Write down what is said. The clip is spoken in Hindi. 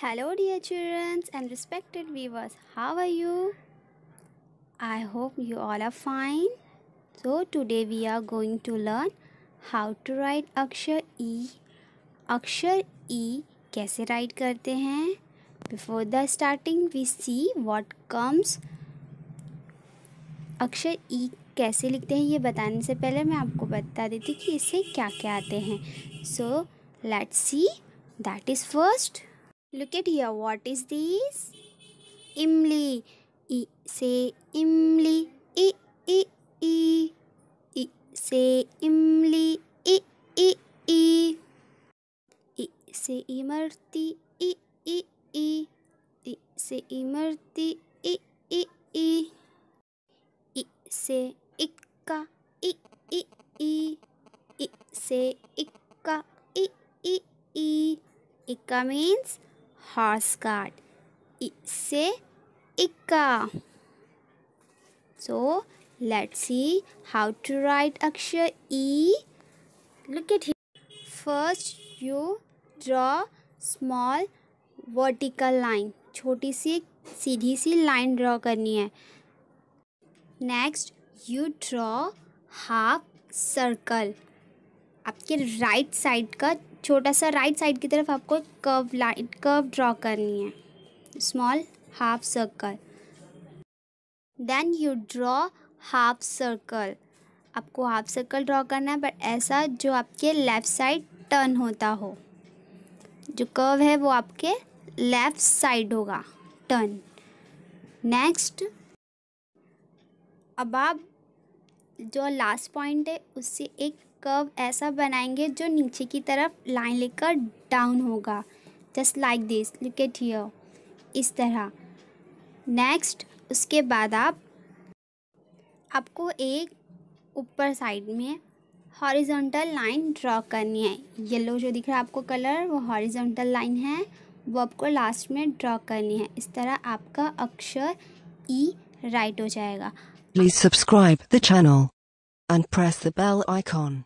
Hello, dear children and respected viewers. How are you? I hope you all are fine. So, today we are going to learn how to write अक्षर E. अक्षर E कैसे write करते हैं Before the starting, we see what comes. अक्षर E कैसे लिखते हैं ये बताने से पहले मैं आपको बता देती कि इससे क्या क्या आते हैं so let's see that is first Look at here. What is this? Imli. E say imli. E e e. E say imli. E e e. E say imarti. E e e. E say imarti. E e e. E say ikka. E e e. E say ikka. E e e. Ikka means horse cart इससे इक्का so let see how to write अक्षर ई look it first you draw small vertical line छोटी सी सीधी सी लाइन ड्रॉ करनी है next you draw half circle आपके राइट साइड का छोटा सा राइट साइड की तरफ आपको कर्व लाइन कर्व ड्रॉ करनी है small half circle then you draw half circle आपको हाफ सर्कल ड्रॉ करना है बट ऐसा जो आपके लेफ़्ट साइड टर्न होता हो जो कर्व है वो आपके लेफ़्ट साइड होगा टर्न नेक्स्ट अब आप जो लास्ट पॉइंट है उससे एक कर्व ऐसा बनाएंगे जो नीचे की तरफ लाइन लेकर डाउन होगा just like this look at here इस तरह नेक्स्ट उसके बाद आप आपको एक ऊपर साइड में हॉरिजॉन्टल लाइन ड्रॉ करनी है येलो जो दिख रहा है आपको कलर वो हॉरिजॉन्टल लाइन है वो आपको लास्ट में ड्रॉ करनी है इस तरह आपका अक्षर ई e राइट हो जाएगा please subscribe the channel and press the bell icon